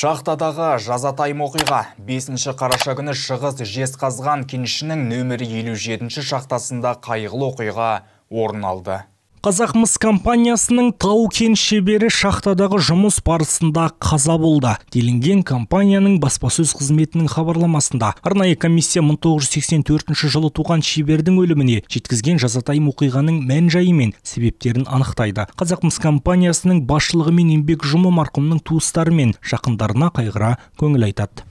Шахтадағы жазатайым оқиға 5 қараша күні шығыс қазған кенішінің нөмірі 57 ші шақтасында қайғылы оқиға орын алды қазақмыс компаниясының тау кен шебері шахтадағы жұмыс барысында қаза болды делінген компанияның баспасөз қызметінің хабарламасында арнайы комиссия 1984 жылы туған шебердің өліміне жеткізген жазатайым оқиғаның мән жайы мен себептерін анықтайды қазақмыс компаниясының басшылығы мен еңбек жұмы марқұмның туыстары мен жақындарына қайғыра көңіл айтады